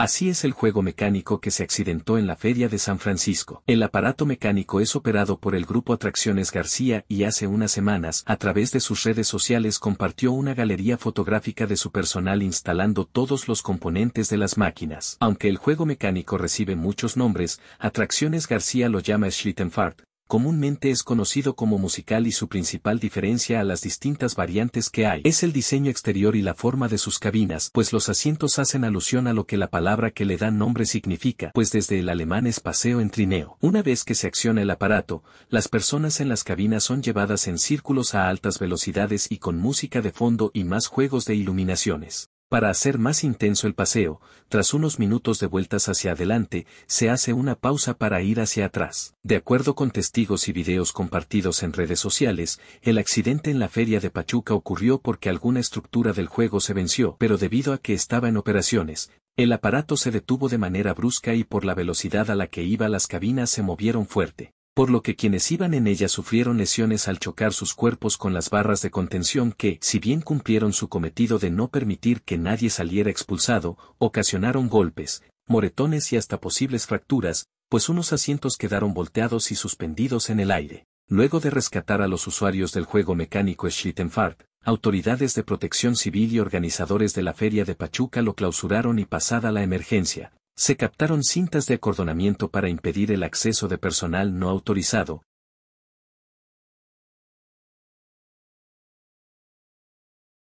Así es el juego mecánico que se accidentó en la Feria de San Francisco. El aparato mecánico es operado por el grupo Atracciones García y hace unas semanas, a través de sus redes sociales, compartió una galería fotográfica de su personal instalando todos los componentes de las máquinas. Aunque el juego mecánico recibe muchos nombres, Atracciones García lo llama Schlittenfart comúnmente es conocido como musical y su principal diferencia a las distintas variantes que hay es el diseño exterior y la forma de sus cabinas, pues los asientos hacen alusión a lo que la palabra que le da nombre significa, pues desde el alemán es paseo en trineo. Una vez que se acciona el aparato, las personas en las cabinas son llevadas en círculos a altas velocidades y con música de fondo y más juegos de iluminaciones. Para hacer más intenso el paseo, tras unos minutos de vueltas hacia adelante, se hace una pausa para ir hacia atrás. De acuerdo con testigos y videos compartidos en redes sociales, el accidente en la feria de Pachuca ocurrió porque alguna estructura del juego se venció, pero debido a que estaba en operaciones, el aparato se detuvo de manera brusca y por la velocidad a la que iba las cabinas se movieron fuerte por lo que quienes iban en ella sufrieron lesiones al chocar sus cuerpos con las barras de contención que, si bien cumplieron su cometido de no permitir que nadie saliera expulsado, ocasionaron golpes, moretones y hasta posibles fracturas, pues unos asientos quedaron volteados y suspendidos en el aire. Luego de rescatar a los usuarios del juego mecánico Schlittenfahrt, autoridades de protección civil y organizadores de la feria de Pachuca lo clausuraron y pasada la emergencia, se captaron cintas de acordonamiento para impedir el acceso de personal no autorizado,